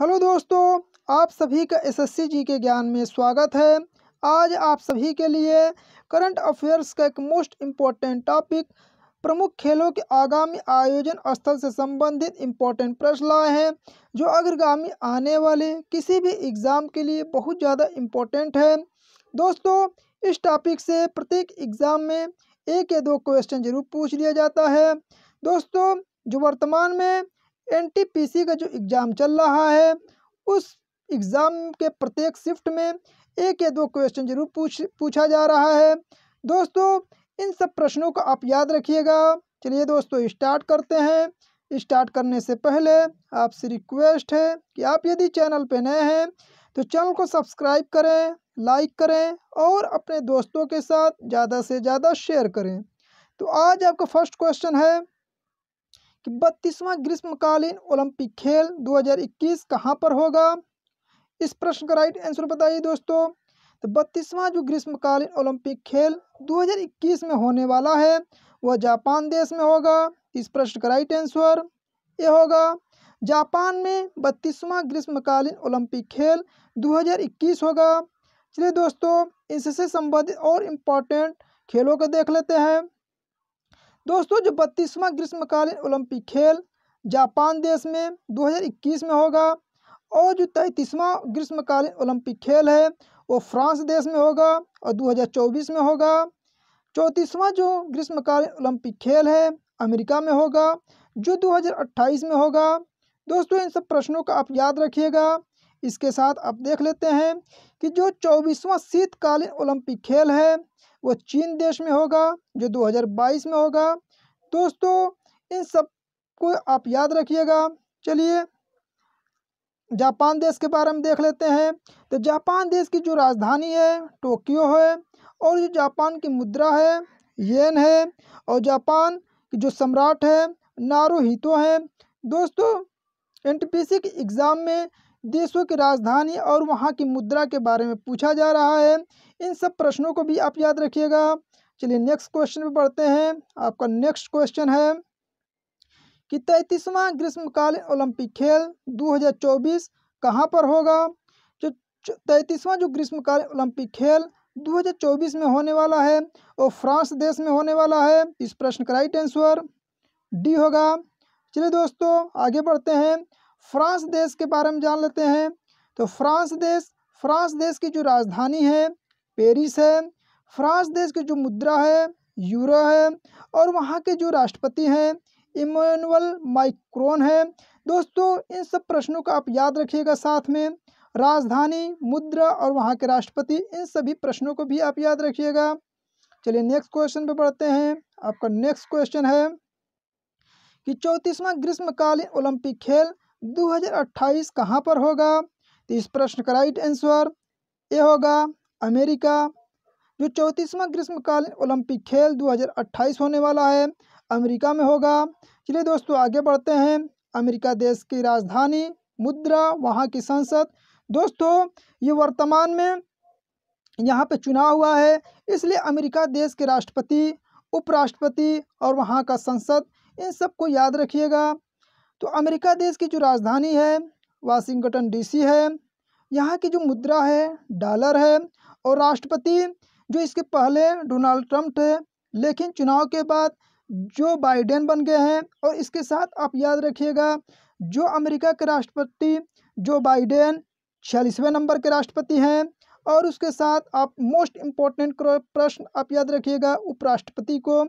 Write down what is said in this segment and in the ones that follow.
hello दोस्तों आप सभी का एसएससी जी के ज्ञान में स्वागत है आज आप सभी के लिए करंट अफेयर्स का एक मोस्ट इम्पॉर्टेंट टॉपिक प्रमुख खेलों के आगामी आयोजन स्थल से संबंधित इम्पोर्टेंट प्रश्न लाए हैं जो अग्रगामी आने वाले किसी भी एग्ज़ाम के लिए बहुत ज़्यादा इम्पोर्टेंट है दोस्तों इस टॉपिक से प्रत्येक एग्ज़ाम में एक या दो क्वेश्चन जरूर पूछ लिया जाता है दोस्तों जो वर्तमान में एनटीपीसी का जो एग्ज़ाम चल रहा है उस एग्ज़ाम के प्रत्येक शिफ्ट में एक या दो क्वेश्चन जरूर पूछ पूछा जा रहा है दोस्तों इन सब प्रश्नों को आप याद रखिएगा चलिए दोस्तों स्टार्ट करते हैं स्टार्ट करने से पहले आपसे रिक्वेस्ट है कि आप यदि चैनल पर नए हैं तो चैनल को सब्सक्राइब करें लाइक करें और अपने दोस्तों के साथ ज़्यादा से ज़्यादा शेयर करें तो आज आपका फर्स्ट क्वेश्चन है कि बत्तीसवां ग्रीष्मकालीन ओलंपिक खेल 2021 कहाँ पर होगा इस प्रश्न का राइट आंसर बताइए दोस्तों तो बत्तीसवां जो ग्रीष्मकालीन ओलंपिक खेल 2021 में होने वाला है वह जापान देश में होगा इस प्रश्न का राइट आंसर ये होगा जापान में बत्तीसवां ग्रीष्मकालीन ओलंपिक खेल 2021 होगा चलिए दोस्तों इससे संबंधित और इम्पॉर्टेंट खेलों को देख लेते हैं दोस्तों जो बत्तीसवां ग्रीष्मकालीन ओलंपिक खेल जापान देश में 2021 में होगा और जो तैंतीसवां ग्रीष्मकालीन ओलंपिक खेल है वो फ्रांस देश में होगा और 2024 में होगा चौंतीसवां जो ग्रीष्मकालीन ओलंपिक खेल है अमेरिका में होगा जो 2028 में होगा दोस्तों इन सब प्रश्नों का आप याद रखिएगा इसके साथ आप देख लेते हैं कि जो चौबीसवां शीतकालीन ओलंपिक खेल है वो चीन देश में होगा जो 2022 में होगा दोस्तों इन सब को आप याद रखिएगा चलिए जापान देश के बारे में देख लेते हैं तो जापान देश की जो राजधानी है टोक्यो है और जो जापान की मुद्रा है येन है और जापान की जो सम्राट है नारोहितो है दोस्तों एन की एग्ज़ाम में देशों की राजधानी और वहाँ की मुद्रा के बारे में पूछा जा रहा है इन सब प्रश्नों को भी आप याद रखिएगा चलिए नेक्स्ट क्वेश्चन पर पढ़ते हैं आपका नेक्स्ट क्वेश्चन है कि तैतीसवा ग्रीष्मकालीन ओलंपिक खेल 2024 कहाँ पर होगा जो तैतीसवा जो ग्रीष्मकालीन ओलंपिक खेल 2024 में होने वाला है वो फ्रांस देश में होने वाला है इस प्रश्न का राइट आंसर डी होगा चलिए दोस्तों आगे बढ़ते हैं फ्रांस देश के बारे में जान लेते हैं तो फ्रांस देश फ्रांस देश की जो राजधानी है पेरिस है फ्रांस देश की जो मुद्रा है यूरो है और वहाँ के जो राष्ट्रपति हैं इमानुअल माइक्रोन है दोस्तों इन सब प्रश्नों का आप याद रखिएगा साथ में राजधानी मुद्रा और वहाँ के राष्ट्रपति इन सभी प्रश्नों को भी आप याद रखिएगा चलिए नेक्स्ट क्वेश्चन पे बढ़ते हैं आपका नेक्स्ट क्वेश्चन है कि चौंतीसवां ग्रीष्मकालीन ओलंपिक खेल 2028 कहाँ पर होगा तो इस प्रश्न का राइट आंसर ये होगा अमेरिका जो चौंतीसवां ग्रीष्मकालीन ओलंपिक खेल 2028 होने वाला है अमेरिका में होगा चलिए दोस्तों आगे बढ़ते हैं अमेरिका देश की राजधानी मुद्रा वहाँ की संसद दोस्तों ये वर्तमान में यहाँ पे चुनाव हुआ है इसलिए अमेरिका देश के राष्ट्रपति उपराष्ट्रपति और वहाँ का संसद इन सबको याद रखिएगा तो अमेरिका देश की जो राजधानी है वाशिंगटन डीसी है यहाँ की जो मुद्रा है डॉलर है और राष्ट्रपति जो इसके पहले डोनाल्ड ट्रंप थे लेकिन चुनाव के बाद जो बाइडेन बन गए हैं और इसके साथ आप याद रखिएगा जो अमेरिका के राष्ट्रपति जो बाइडेन छियालीसवें नंबर के राष्ट्रपति हैं और उसके साथ आप मोस्ट इम्पोर्टेंट प्रश्न आप याद रखिएगा उपराष्ट्रपति को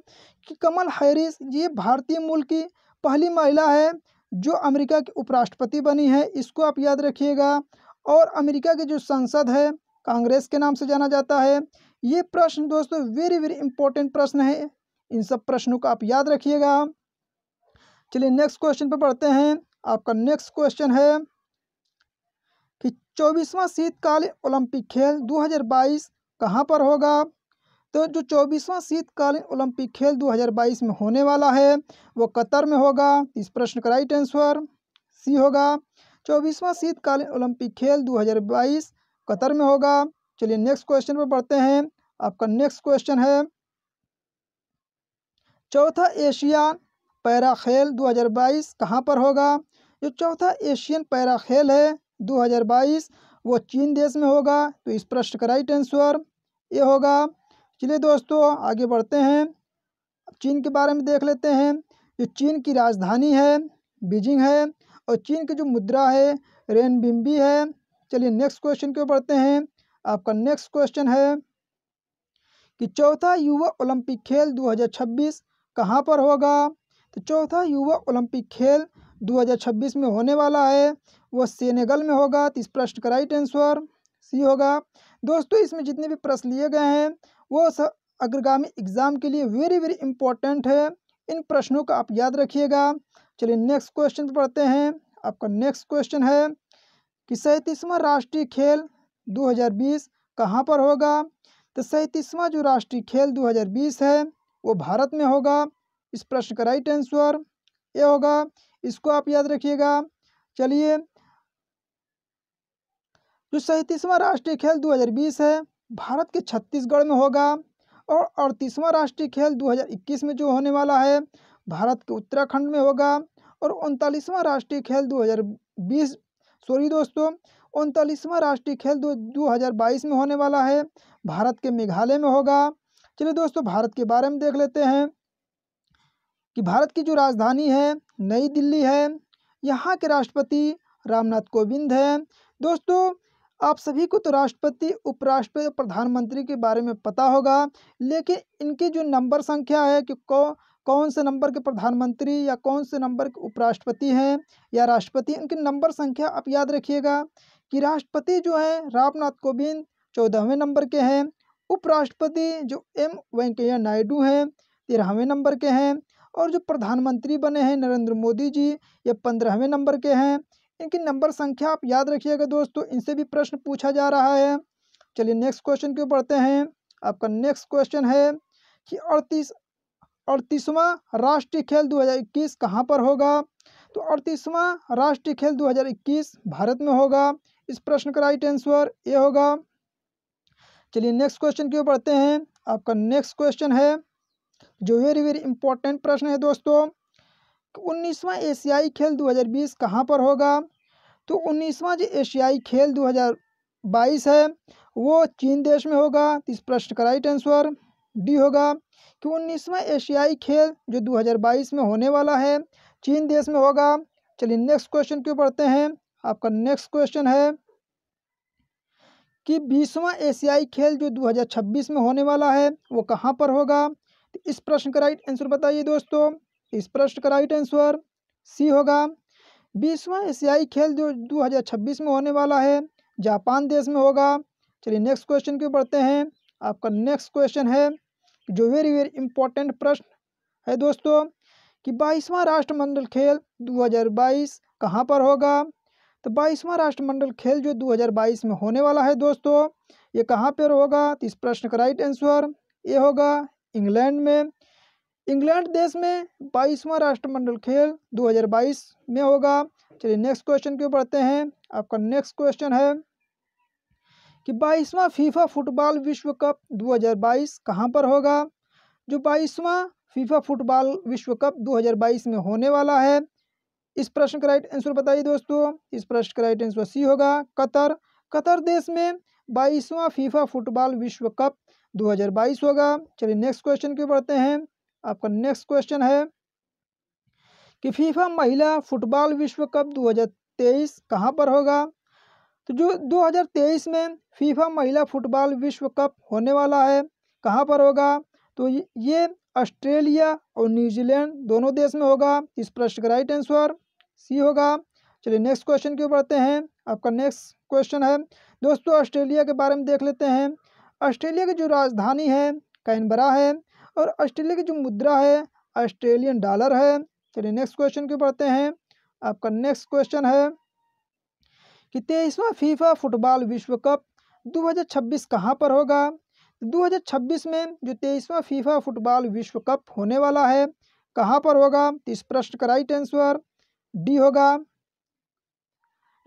कि कमल हैरिस ये भारतीय मूल की पहली महिला है जो अमेरिका की उपराष्ट्रपति बनी है इसको आप याद रखिएगा और अमेरिका के जो संसद है कांग्रेस के नाम से जाना जाता है ये प्रश्न दोस्तों वेरी वेरी इंपॉर्टेंट प्रश्न है इन सब प्रश्नों को आप याद रखिएगा चलिए नेक्स्ट क्वेश्चन पर पढ़ते हैं आपका नेक्स्ट क्वेश्चन है कि चौबीसवां शीतकालीन ओलंपिक खेल 2022 कहां पर होगा तो जो चौबीसवां शीतकालीन ओलंपिक खेल 2022 में होने वाला है वो कतर में होगा इस प्रश्न का राइट आंसर सी होगा चौबीसवां शीतकालीन ओलंपिक खेल 2022 कतर में होगा चलिए नेक्स्ट क्वेश्चन पर पढ़ते हैं आपका नेक्स्ट क्वेश्चन है चौथा एशिया पैरा खेल 2022 कहाँ पर होगा जो चौथा एशियन पैरा खेल है 2022 वो चीन देश में होगा तो इस प्रश्न का राइट आंसर ये होगा चलिए दोस्तों आगे बढ़ते हैं चीन के बारे में देख लेते हैं जो चीन की राजधानी है बीजिंग है और चीन की जो मुद्रा है रेन बिम्बी है चलिए नेक्स्ट क्वेश्चन क्यों पढ़ते बढ़ते हैं आपका नेक्स्ट क्वेश्चन है कि चौथा युवा ओलंपिक खेल 2026 कहां पर होगा तो चौथा युवा ओलंपिक खेल 2026 में होने वाला है वो सेनेगल में होगा तो इस प्रश्न का राइट आंसर सी होगा दोस्तों इसमें जितने भी प्रश्न लिए गए हैं वो अग्रगामी एग्ज़ाम के लिए वेरी वेरी इंपॉर्टेंट है इन प्रश्नों का आप याद रखिएगा चलिए नेक्स्ट क्वेश्चन पर पढ़ते हैं आपका नेक्स्ट क्वेश्चन है कि सैंतीसवां राष्ट्रीय खेल 2020 कहाँ पर होगा तो सैंतीसवां जो राष्ट्रीय खेल 2020 है वो भारत में होगा इस प्रश्न का राइट आंसर ये होगा इसको आप याद रखिएगा चलिए जो सैंतीसवां राष्ट्रीय खेल 2020 है भारत के छत्तीसगढ़ में होगा और अड़तीसवां राष्ट्रीय खेल 2021 में जो होने वाला है भारत के उत्तराखंड में होगा और उनतालीसवां राष्ट्रीय खेल 2020 सॉरी दोस्तों उनतालीसवां राष्ट्रीय खेल दो 2022 में होने वाला है भारत के मेघालय में होगा चलिए दोस्तों भारत के बारे में देख लेते हैं कि भारत की जो राजधानी है नई दिल्ली है यहाँ के राष्ट्रपति रामनाथ कोविंद हैं दोस्तों आप सभी को तो राष्ट्रपति उपराष्ट्रपति और प्रधानमंत्री के बारे में पता होगा लेकिन इनकी जो नंबर संख्या है कि कौ कौन से नंबर के प्रधानमंत्री या कौन से नंबर के उपराष्ट्रपति हैं या राष्ट्रपति इनकी नंबर संख्या आप याद रखिएगा कि राष्ट्रपति जो हैं रामनाथ कोविंद चौदहवें नंबर के हैं उपराष्ट्रपति जो एम वेंकैया नायडू हैं तेरहवें नंबर के हैं और जो प्रधानमंत्री बने हैं नरेंद्र मोदी जी ये पंद्रहवें नंबर के हैं इनकी नंबर संख्या आप याद रखिएगा दोस्तों इनसे भी प्रश्न पूछा जा रहा है चलिए नेक्स्ट क्वेश्चन क्यों पढ़ते हैं आपका नेक्स्ट क्वेश्चन है कि अड़तीस अड़तीसवां राष्ट्रीय खेल 2021 कहाँ पर होगा तो अड़तीसवां राष्ट्रीय खेल 2021 भारत में होगा इस प्रश्न का राइट आंसर ए होगा चलिए नेक्स्ट क्वेश्चन क्यों पढ़ते हैं आपका नेक्स्ट क्वेश्चन है जो वेरी वेरी इंपॉर्टेंट प्रश्न है दोस्तों तो उन्नीसवां एशियाई खेल 2020 कहाँ पर होगा तो उन्नीसवां जो एशियाई खेल 2022 है वो चीन देश में होगा इस प्रश्न का राइट आंसर डी होगा कि तो उन्नीसवां एशियाई खेल जो 2022 में होने वाला है चीन देश में होगा चलिए नेक्स्ट क्वेश्चन क्यों पढ़ते हैं आपका नेक्स्ट क्वेश्चन है कि बीसवां एशियाई खेल जो 2026 में होने वाला है वो कहाँ पर होगा तो इस प्रश्न का राइट आंसर बताइए दोस्तों इस प्रश्न का राइट आंसर सी होगा बीसवा एशियाई खेल जो दो हज़ार छब्बीस में होने वाला है जापान देश में होगा चलिए नेक्स्ट क्वेश्चन की बढ़ते हैं आपका नेक्स्ट क्वेश्चन है जो वेरी वेरी इंपॉर्टेंट प्रश्न है दोस्तों कि बाईसवां राष्ट्रमंडल खेल 2022 कहां पर होगा तो बाईसवां राष्ट्रमंडल खेल जो 2022 में होने वाला है दोस्तों ये कहां पर होगा तो इस प्रश्न का राइट आंसर ये होगा इंग्लैंड में इंग्लैंड देश में बाईसवां राष्ट्रमंडल खेल 2022 में होगा चलिए नेक्स्ट क्वेश्चन क्यों पढ़ते हैं आपका नेक्स्ट क्वेश्चन है कि बाईसवां फीफा फुटबॉल विश्व कप 2022 कहां पर होगा जो बाईसवां फीफा फुटबॉल विश्व कप 2022 में होने वाला है इस प्रश्न का राइट आंसर बताइए दोस्तों इस प्रश्न का राइट आंसर सी होगा कतर कतर देश में बाईसवां फीफा फुटबॉल विश्व कप 2022 होगा चलिए नेक्स्ट क्वेश्चन क्यों पढ़ते हैं आपका नेक्स्ट क्वेश्चन है कि फीफा महिला फुटबॉल विश्व कप 2023 कहां पर होगा तो जो 2023 में फीफा महिला फुटबॉल विश्व कप होने वाला है कहां पर होगा तो ये ऑस्ट्रेलिया और न्यूजीलैंड दोनों देश में होगा इस प्रश्न का राइट आंसर सी होगा चलिए नेक्स्ट क्वेश्चन क्यों पढ़ते हैं आपका नेक्स्ट क्वेश्चन है दोस्तों ऑस्ट्रेलिया के बारे में देख लेते हैं ऑस्ट्रेलिया की जो राजधानी है कैनबरा है और ऑस्ट्रेलिया की जो मुद्रा है ऑस्ट्रेलियन डॉलर है चलिए नेक्स्ट क्वेश्चन क्यों पढ़ते हैं आपका नेक्स्ट क्वेश्चन है कि तेईसवा फीफा फुटबॉल विश्व कप 2026 कहाँ पर होगा 2026 में जो तेईसवा फीफा फुटबॉल विश्व कप होने वाला है कहाँ पर होगा तो इस प्रश्न का राइट आंसर डी होगा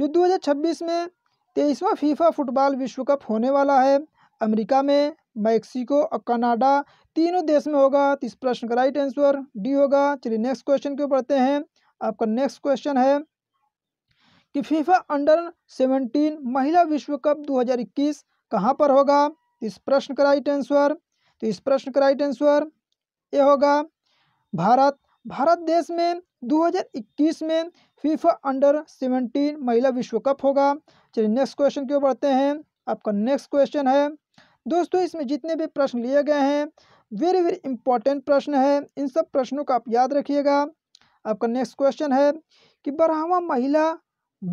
जो 2026 में तेईसवा फीफा फुटबॉल विश्व कप होने वाला है अमेरिका में मैक्सिको और कनाडा तीनों देश में होगा तो इस प्रश्न का राइट आंसर डी होगा चलिए नेक्स्ट क्वेश्चन क्यों पढ़ते हैं आपका नेक्स्ट क्वेश्चन है कि फीफा अंडर सेवनटीन महिला विश्व कप 2021 कहाँ पर होगा इस प्रश्न का राइट आंसर तो इस प्रश्न का राइट आंसर ये होगा भारत भारत देश में 2021 में फीफा अंडर सेवेंटीन महिला विश्व कप होगा चलिए नेक्स्ट क्वेश्चन क्यों पढ़ते हैं आपका नेक्स्ट क्वेश्चन है दोस्तों इसमें जितने भी प्रश्न लिए गए हैं वेरी वेरी इंपॉर्टेंट प्रश्न है इन सब प्रश्नों का आप याद रखिएगा आपका नेक्स्ट क्वेश्चन है कि बारहवा महिला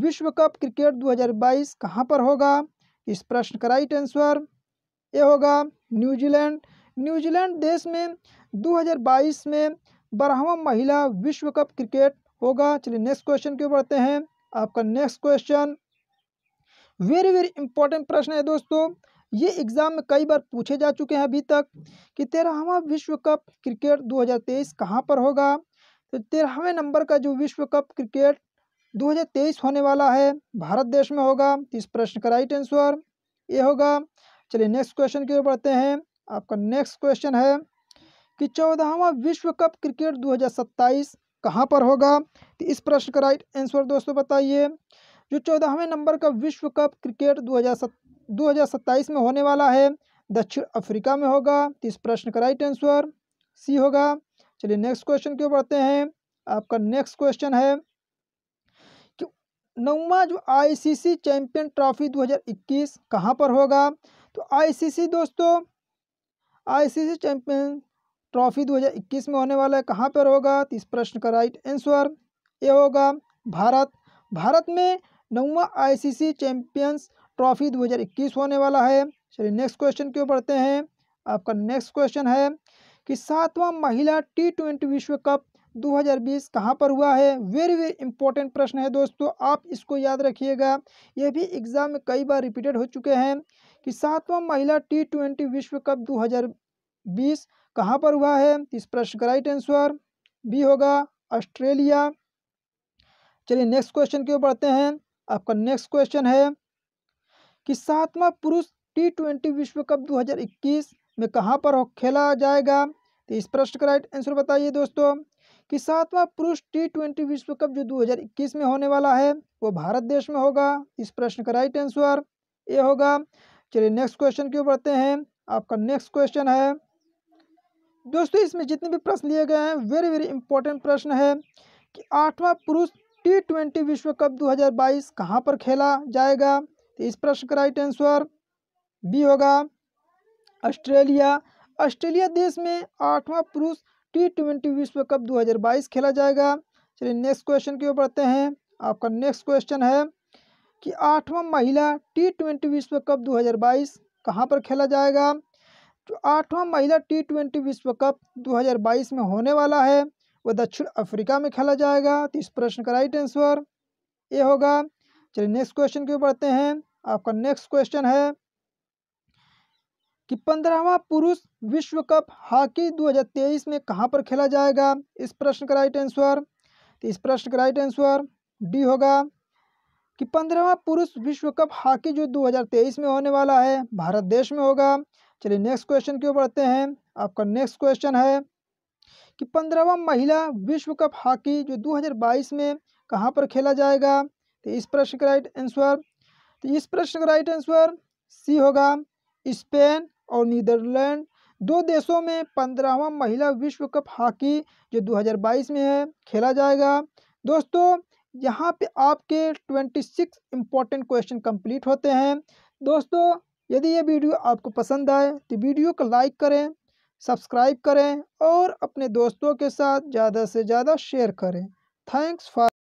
विश्व कप क्रिकेट 2022 कहाँ पर होगा इस प्रश्न का राइट आंसर ये होगा न्यूजीलैंड न्यूजीलैंड देश में 2022 में बारहवा महिला विश्व कप क्रिकेट होगा चलिए नेक्स्ट क्वेश्चन क्यों बढ़ते हैं आपका next question very very important प्रश्न है दोस्तों ये एग्ज़ाम में कई बार पूछे जा चुके हैं अभी तक कि तेरहवा विश्व कप क्रिकेट 2023 कहाँ पर होगा तो तेरहवें नंबर का जो विश्व कप क्रिकेट 2023 होने वाला है भारत देश में होगा तो इस प्रश्न का राइट आंसर ये होगा चलिए नेक्स्ट क्वेश्चन की ओर बढ़ते हैं आपका नेक्स्ट क्वेश्चन है कि चौदहवा विश्व कप क्रिकेट दो कहाँ पर होगा तो इस प्रश्न का राइट आंसर दोस्तों बताइए जो चौदहवें नंबर का विश्व कप क्रिकेट दो 2027 में होने वाला है दक्षिण अफ्रीका में होगा तो इस प्रश्न का राइट आंसर सी होगा चलिए नेक्स्ट क्वेश्चन क्यों पढ़ते हैं आपका नेक्स्ट क्वेश्चन है कि नौवा जो आईसीसी चैंपियन ट्रॉफी 2021 कहां पर होगा तो आईसीसी दोस्तों आईसीसी चैंपियन ट्रॉफी 2021 में होने वाला है कहाँ पर होगा तो इस प्रश्न का राइट आंसर ये होगा भारत भारत में नौवा आईसीसी चैंपियंस ट्रॉफी 2021 होने वाला है चलिए नेक्स्ट क्वेश्चन क्यों पढ़ते हैं आपका नेक्स्ट क्वेश्चन है कि सातवां महिला टी ट्वेंटी विश्व कप 2020 कहाँ पर हुआ है वेरी वेरी इंपॉर्टेंट प्रश्न है दोस्तों आप इसको याद रखिएगा यह भी एग्ज़ाम में कई बार रिपीटेड हो चुके हैं कि सातवां महिला टी ट्वेंटी विश्व कप 2020 कहाँ पर हुआ है इस प्रश्न का राइट आंसर बी होगा ऑस्ट्रेलिया चलिए नेक्स्ट क्वेश्चन क्यों पढ़ते हैं आपका नेक्स्ट क्वेश्चन है कि सातवां पुरुष टी ट्वेंटी विश्व कप 2021 में कहाँ पर खेला जाएगा तो इस प्रश्न का राइट आंसर बताइए दोस्तों कि सातवां पुरुष टी ट्वेंटी विश्व कप जो 2021 में होने वाला है वो भारत देश में होगा इस प्रश्न का राइट आंसर ये होगा चलिए नेक्स्ट क्वेश्चन क्यों पढ़ते हैं आपका नेक्स्ट क्वेश्चन है दोस्तों इसमें जितने भी प्रश्न लिए गए हैं वेरी वेरी इंपॉर्टेंट प्रश्न है कि आठवां पुरुष टी ट्वेंटी विश्व कप 2022 कहाँ पर खेला जाएगा तो इस प्रश्न का राइट आंसर बी होगा ऑस्ट्रेलिया ऑस्ट्रेलिया देश में आठवां पुरुष टी ट्वेंटी विश्व कप 2022 खेला जाएगा चलिए नेक्स्ट क्वेश्चन की ओर बढ़ते हैं आपका नेक्स्ट क्वेश्चन है कि आठवां महिला टी ट्वेंटी विश्व कप 2022 कहाँ पर खेला जाएगा जो तो आठवां महिला टी ट्वेंटी विश्व कप 2022 में होने वाला है वह दक्षिण अफ्रीका में खेला जाएगा तो इस प्रश्न का राइट आंसर ये होगा चलिए नेक्स्ट क्वेश्चन की ओर बढ़ते हैं आपका नेक्स्ट क्वेश्चन है कि पंद्रहवा पुरुष विश्व कप हॉकी 2023 में कहाँ पर खेला जाएगा इस प्रश्न का राइट आंसर तो इस प्रश्न का राइट आंसर डी होगा कि पंद्रहवा पुरुष विश्व कप हॉकी जो 2023 में होने वाला है भारत देश में होगा चलिए नेक्स्ट क्वेश्चन क्यों पढ़ते हैं आपका नेक्स्ट क्वेश्चन है कि पंद्रहवा महिला विश्व कप हॉकी जो 2022 में कहाँ पर खेला जाएगा तो इस प्रश्न का राइट आंसर तो इस प्रश्न का राइट आंसर सी होगा स्पेन और नीदरलैंड दो देशों में पंद्रहवा महिला विश्व कप हॉकी जो 2022 में है खेला जाएगा दोस्तों यहाँ पे आपके 26 इम्पॉर्टेंट क्वेश्चन कम्प्लीट होते हैं दोस्तों यदि ये वीडियो आपको पसंद आए तो वीडियो को लाइक करें सब्सक्राइब करें और अपने दोस्तों के साथ ज़्यादा से ज़्यादा शेयर करें थैंक्स फॉर